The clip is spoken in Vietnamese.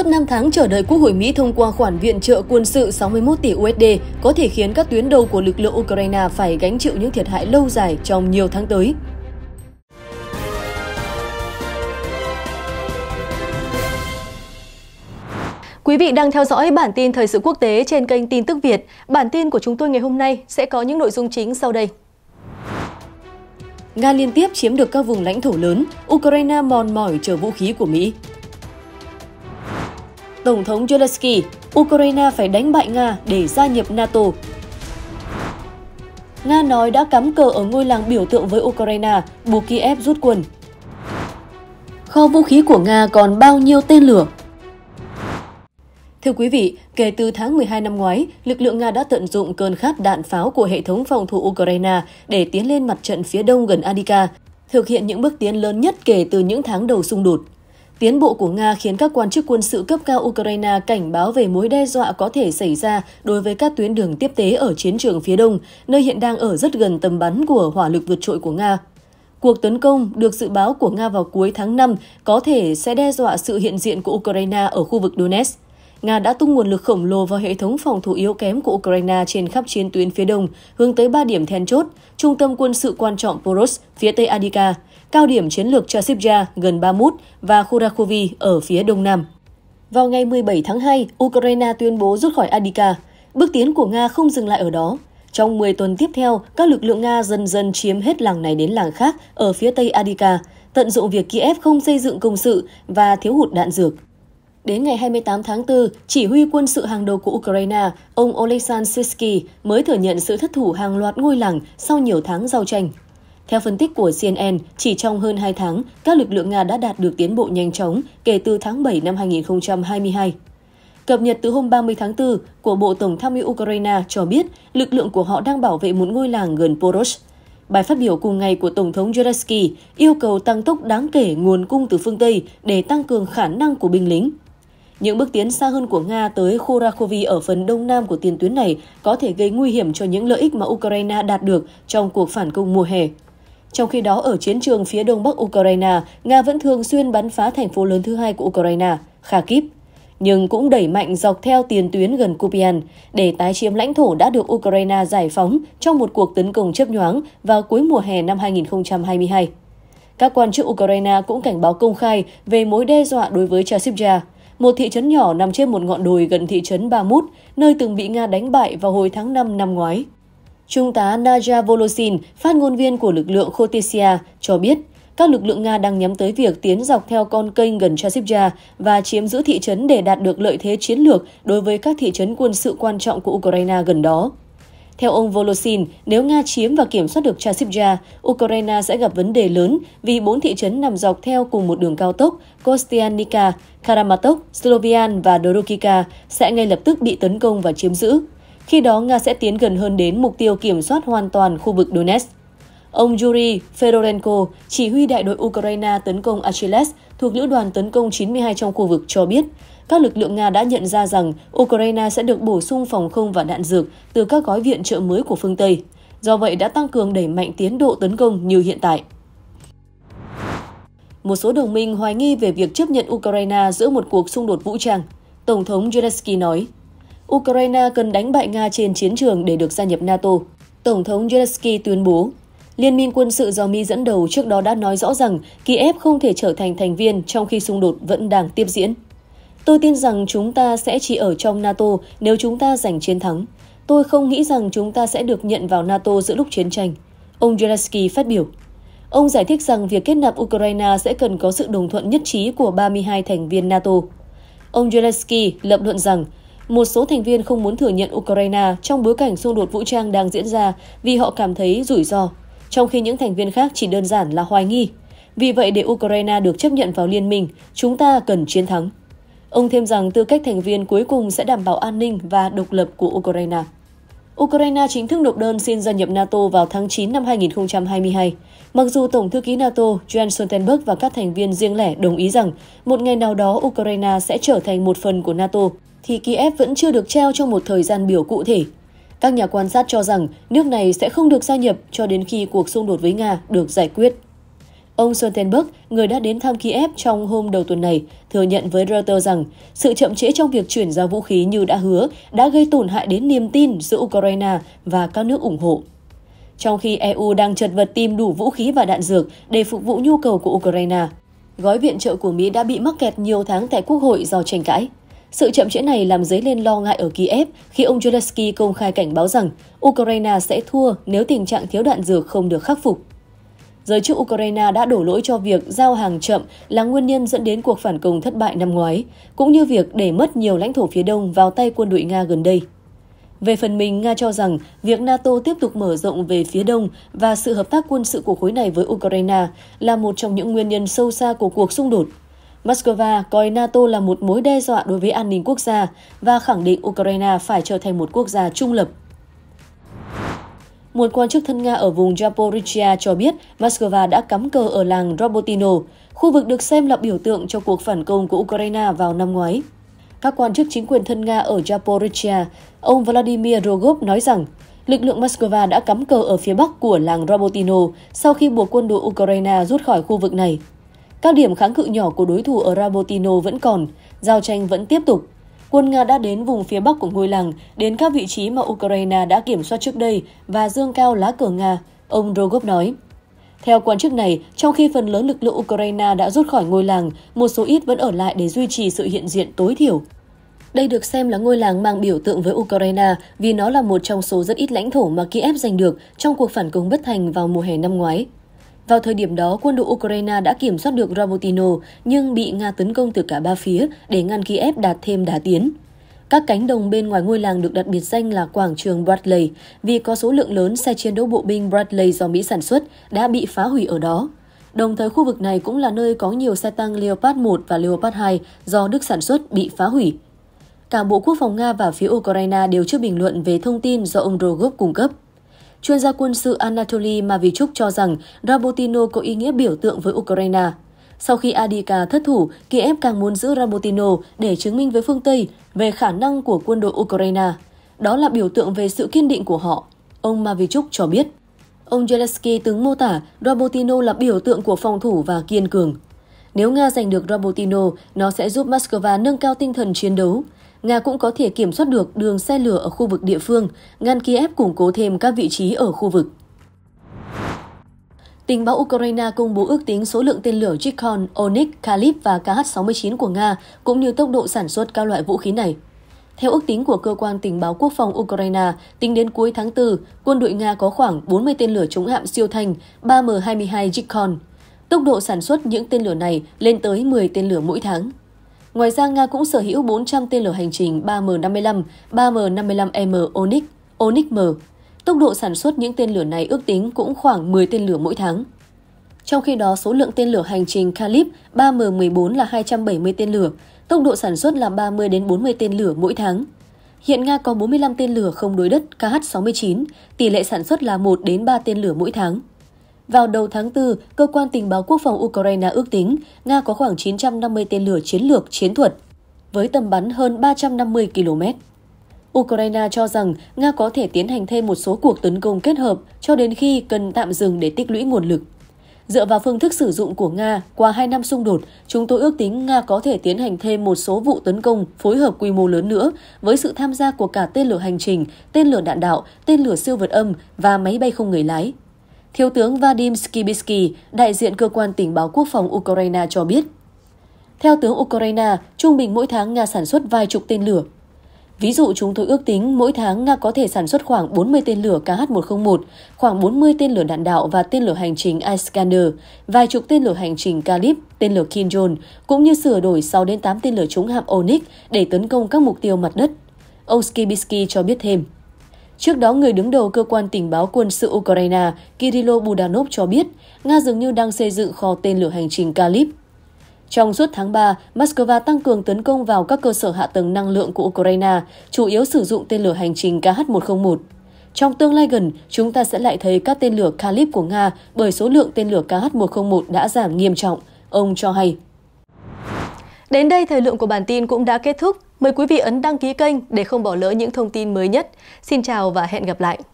Suốt 5 tháng chờ đợi Quốc hội Mỹ thông qua khoản viện trợ quân sự 61 tỷ USD có thể khiến các tuyến đầu của lực lượng Ukraine phải gánh chịu những thiệt hại lâu dài trong nhiều tháng tới. Quý vị đang theo dõi bản tin thời sự quốc tế trên kênh Tin tức Việt. Bản tin của chúng tôi ngày hôm nay sẽ có những nội dung chính sau đây. Nga liên tiếp chiếm được các vùng lãnh thổ lớn, Ukraine mòn mỏi chờ vũ khí của Mỹ. Tổng thống Zelensky, Ukraine phải đánh bại Nga để gia nhập NATO. Nga nói đã cắm cờ ở ngôi làng biểu tượng với Ukraine, buộc Kiev rút quân. Kho vũ khí của Nga còn bao nhiêu tên lửa? Thưa quý vị, kể từ tháng 12 năm ngoái, lực lượng Nga đã tận dụng cơn khát đạn pháo của hệ thống phòng thủ Ukraine để tiến lên mặt trận phía đông gần Adika, thực hiện những bước tiến lớn nhất kể từ những tháng đầu xung đột. Tiến bộ của Nga khiến các quan chức quân sự cấp cao Ukraine cảnh báo về mối đe dọa có thể xảy ra đối với các tuyến đường tiếp tế ở chiến trường phía đông, nơi hiện đang ở rất gần tầm bắn của hỏa lực vượt trội của Nga. Cuộc tấn công được dự báo của Nga vào cuối tháng 5 có thể sẽ đe dọa sự hiện diện của Ukraine ở khu vực Donetsk. Nga đã tung nguồn lực khổng lồ vào hệ thống phòng thủ yếu kém của Ukraine trên khắp chiến tuyến phía đông, hướng tới ba điểm then chốt, trung tâm quân sự quan trọng Poros, phía tây Adika, cao điểm chiến lược Chasiv-Yar gần Bamut và Khurakhovi ở phía đông nam. Vào ngày 17 tháng 2, Ukraine tuyên bố rút khỏi Adika. Bước tiến của Nga không dừng lại ở đó. Trong 10 tuần tiếp theo, các lực lượng Nga dần dần chiếm hết làng này đến làng khác ở phía tây Adika, tận dụng việc Kiev không xây dựng công sự và thiếu hụt đạn dược. Đến ngày 28 tháng 4, chỉ huy quân sự hàng đầu của Ukraine, ông Oleksandr Sisky mới thừa nhận sự thất thủ hàng loạt ngôi làng sau nhiều tháng giao tranh. Theo phân tích của CNN, chỉ trong hơn 2 tháng, các lực lượng Nga đã đạt được tiến bộ nhanh chóng kể từ tháng 7 năm 2022. Cập nhật từ hôm 30 tháng 4 của Bộ Tổng tham mưu Ukraine cho biết lực lượng của họ đang bảo vệ một ngôi làng gần Porosh. Bài phát biểu cùng ngày của Tổng thống Zelensky yêu cầu tăng tốc đáng kể nguồn cung từ phương Tây để tăng cường khả năng của binh lính. Những bước tiến xa hơn của Nga tới Khorakhovi ở phần đông nam của tiền tuyến này có thể gây nguy hiểm cho những lợi ích mà Ukraine đạt được trong cuộc phản công mùa hè. Trong khi đó, ở chiến trường phía đông bắc Ukraine, Nga vẫn thường xuyên bắn phá thành phố lớn thứ hai của Ukraine, Kharkiv, nhưng cũng đẩy mạnh dọc theo tiền tuyến gần Kupian để tái chiếm lãnh thổ đã được Ukraine giải phóng trong một cuộc tấn công chớp nhoáng vào cuối mùa hè năm 2022. Các quan chức Ukraine cũng cảnh báo công khai về mối đe dọa đối với Chasivja, một thị trấn nhỏ nằm trên một ngọn đồi gần thị trấn Bamut, nơi từng bị Nga đánh bại vào hồi tháng 5 năm ngoái. Trung tá Naja Volosin, phát ngôn viên của lực lượng Khotesia, cho biết các lực lượng Nga đang nhắm tới việc tiến dọc theo con kênh gần Chasipja và chiếm giữ thị trấn để đạt được lợi thế chiến lược đối với các thị trấn quân sự quan trọng của Ukraine gần đó. Theo ông Volosin, nếu Nga chiếm và kiểm soát được Chasipja, Ukraine sẽ gặp vấn đề lớn vì bốn thị trấn nằm dọc theo cùng một đường cao tốc Kostianica, Karamatok, Slovian và Dorokika sẽ ngay lập tức bị tấn công và chiếm giữ. Khi đó, Nga sẽ tiến gần hơn đến mục tiêu kiểm soát hoàn toàn khu vực Donetsk. Ông Yuri Fedorenko, chỉ huy đại đội Ukraine tấn công Achilles thuộc lữ đoàn tấn công 92 trong khu vực cho biết, các lực lượng Nga đã nhận ra rằng Ukraine sẽ được bổ sung phòng không và đạn dược từ các gói viện trợ mới của phương Tây. Do vậy đã tăng cường đẩy mạnh tiến độ tấn công như hiện tại. Một số đồng minh hoài nghi về việc chấp nhận Ukraine giữa một cuộc xung đột vũ trang. Tổng thống Zelensky nói, Ukraine cần đánh bại Nga trên chiến trường để được gia nhập NATO. Tổng thống Zelensky tuyên bố, Liên minh quân sự do Mỹ dẫn đầu trước đó đã nói rõ rằng Kiev không thể trở thành thành viên trong khi xung đột vẫn đang tiếp diễn. Tôi tin rằng chúng ta sẽ chỉ ở trong NATO nếu chúng ta giành chiến thắng. Tôi không nghĩ rằng chúng ta sẽ được nhận vào NATO giữa lúc chiến tranh, ông Zelensky phát biểu. Ông giải thích rằng việc kết nạp Ukraine sẽ cần có sự đồng thuận nhất trí của 32 thành viên NATO. Ông Zelensky lập luận rằng một số thành viên không muốn thừa nhận Ukraine trong bối cảnh xung đột vũ trang đang diễn ra vì họ cảm thấy rủi ro, trong khi những thành viên khác chỉ đơn giản là hoài nghi. Vì vậy, để Ukraine được chấp nhận vào liên minh, chúng ta cần chiến thắng. Ông thêm rằng tư cách thành viên cuối cùng sẽ đảm bảo an ninh và độc lập của Ukraine. Ukraine chính thức nộp đơn xin gia nhập NATO vào tháng 9 năm 2022, mặc dù Tổng thư ký NATO Jens Stoltenberg và các thành viên riêng lẻ đồng ý rằng một ngày nào đó Ukraine sẽ trở thành một phần của NATO thì Kiev vẫn chưa được treo trong một thời gian biểu cụ thể. Các nhà quan sát cho rằng nước này sẽ không được gia nhập cho đến khi cuộc xung đột với Nga được giải quyết. Ông Stoltenberg, người đã đến thăm Kiev trong hôm đầu tuần này, thừa nhận với Reuters rằng sự chậm trễ trong việc chuyển giao vũ khí như đã hứa đã gây tổn hại đến niềm tin giữa Ukraine và các nước ủng hộ. Trong khi EU đang chật vật tìm đủ vũ khí và đạn dược để phục vụ nhu cầu của Ukraine, gói viện trợ của Mỹ đã bị mắc kẹt nhiều tháng tại Quốc hội do tranh cãi. Sự chậm trễ này làm dấy lên lo ngại ở Kiev khi ông Zelensky công khai cảnh báo rằng Ukraine sẽ thua nếu tình trạng thiếu đạn dược không được khắc phục. Giới chức Ukraine đã đổ lỗi cho việc giao hàng chậm là nguyên nhân dẫn đến cuộc phản công thất bại năm ngoái, cũng như việc để mất nhiều lãnh thổ phía đông vào tay quân đội Nga gần đây. Về phần mình, Nga cho rằng việc NATO tiếp tục mở rộng về phía đông và sự hợp tác quân sự của khối này với Ukraine là một trong những nguyên nhân sâu xa của cuộc xung đột. Moscow coi NATO là một mối đe dọa đối với an ninh quốc gia và khẳng định Ukraine phải trở thành một quốc gia trung lập. Một quan chức thân Nga ở vùng Zaporizhia cho biết Moscow đã cắm cờ ở làng Robotino, khu vực được xem là biểu tượng cho cuộc phản công của Ukraine vào năm ngoái. Các quan chức chính quyền thân Nga ở Zaporizhia, ông Vladimir Rogov nói rằng lực lượng Moscow đã cắm cờ ở phía bắc của làng Robotino sau khi buộc quân đội Ukraine rút khỏi khu vực này. Các điểm kháng cự nhỏ của đối thủ ở Rabotino vẫn còn, giao tranh vẫn tiếp tục. Quân Nga đã đến vùng phía bắc của ngôi làng, đến các vị trí mà Ukraine đã kiểm soát trước đây và dương cao lá cờ Nga, ông Rogov nói. Theo quan chức này, trong khi phần lớn lực lượng Ukraine đã rút khỏi ngôi làng, một số ít vẫn ở lại để duy trì sự hiện diện tối thiểu. Đây được xem là ngôi làng mang biểu tượng với Ukraine vì nó là một trong số rất ít lãnh thổ mà Kiev giành được trong cuộc phản công bất thành vào mùa hè năm ngoái. Vào thời điểm đó, quân đội Ukraine đã kiểm soát được Rabotino nhưng bị Nga tấn công từ cả ba phía để ngăn Kiev đạt thêm đá tiến. Các cánh đồng bên ngoài ngôi làng được đặt biệt danh là quảng trường Bradley vì có số lượng lớn xe chiến đấu bộ binh Bradley do Mỹ sản xuất đã bị phá hủy ở đó. Đồng thời khu vực này cũng là nơi có nhiều xe tăng Leopard 1 và Leopard 2 do Đức sản xuất bị phá hủy. Cả Bộ Quốc phòng Nga và phía Ukraine đều chưa bình luận về thông tin do ông Rogov cung cấp. Chuyên gia quân sự Anatoly Mavichuk cho rằng Rabotino có ý nghĩa biểu tượng với Ukraine. Sau khi Adika thất thủ, Kiev càng muốn giữ Rabotino để chứng minh với phương Tây về khả năng của quân đội Ukraine. Đó là biểu tượng về sự kiên định của họ, ông Mavichuk cho biết. Ông Zelensky từng mô tả Rabotino là biểu tượng của phòng thủ và kiên cường. Nếu Nga giành được Rabotino, nó sẽ giúp Moscow nâng cao tinh thần chiến đấu, Nga cũng có thể kiểm soát được đường xe lửa ở khu vực địa phương, ngăn Kiev củng cố thêm các vị trí ở khu vực. Tình báo Ukraine công bố ước tính số lượng tên lửa Chikhon, Onyx, Kalib và KH-69 của Nga, cũng như tốc độ sản xuất các loại vũ khí này. Theo ước tính của Cơ quan Tình báo Quốc phòng Ukraine, tính đến cuối tháng 4, quân đội Nga có khoảng 40 tên lửa chống hạm siêu thanh 3M22 Jikhon. Tốc độ sản xuất những tên lửa này lên tới 10 tên lửa mỗi tháng. Ngoài ra, Nga cũng sở hữu 400 tên lửa hành trình 3M55, 3M55M Onyx, Onyx-M. Tốc độ sản xuất những tên lửa này ước tính cũng khoảng 10 tên lửa mỗi tháng. Trong khi đó, số lượng tên lửa hành trình kalib 3M14 là 270 tên lửa, tốc độ sản xuất là 30 đến 40 tên lửa mỗi tháng. Hiện Nga có 45 tên lửa không đối đất KH-69, tỷ lệ sản xuất là 1 đến 3 tên lửa mỗi tháng. Vào đầu tháng 4, cơ quan tình báo quốc phòng Ukraine ước tính Nga có khoảng 950 tên lửa chiến lược chiến thuật, với tầm bắn hơn 350 km. Ukraine cho rằng Nga có thể tiến hành thêm một số cuộc tấn công kết hợp cho đến khi cần tạm dừng để tích lũy nguồn lực. Dựa vào phương thức sử dụng của Nga qua hai năm xung đột, chúng tôi ước tính Nga có thể tiến hành thêm một số vụ tấn công phối hợp quy mô lớn nữa với sự tham gia của cả tên lửa hành trình, tên lửa đạn đạo, tên lửa siêu vượt âm và máy bay không người lái, Thiếu tướng Vadim Skibisky, đại diện cơ quan tình báo quốc phòng Ukraine cho biết. Theo tướng Ukraine, trung bình mỗi tháng Nga sản xuất vài chục tên lửa. Ví dụ chúng tôi ước tính mỗi tháng Nga có thể sản xuất khoảng 40 tên lửa KH-101, khoảng 40 tên lửa đạn đạo và tên lửa hành trình Iskander, vài chục tên lửa hành trình Kalib, tên lửa Kinjon, cũng như sửa đổi 6 đến 8 tên lửa chống hạm Onyx để tấn công các mục tiêu mặt đất. Ông Skibisky cho biết thêm. Trước đó, người đứng đầu cơ quan tình báo quân sự Ukraine Kirilo Budanov cho biết Nga dường như đang xây dựng kho tên lửa hành trình Kalib. Trong suốt tháng 3, Moscow tăng cường tấn công vào các cơ sở hạ tầng năng lượng của Ukraine, chủ yếu sử dụng tên lửa hành trình KH-101. Trong tương lai gần, chúng ta sẽ lại thấy các tên lửa Kalib của Nga bởi số lượng tên lửa KH-101 đã giảm nghiêm trọng, ông cho hay. Đến đây thời lượng của bản tin cũng đã kết thúc. Mời quý vị ấn đăng ký kênh để không bỏ lỡ những thông tin mới nhất. Xin chào và hẹn gặp lại!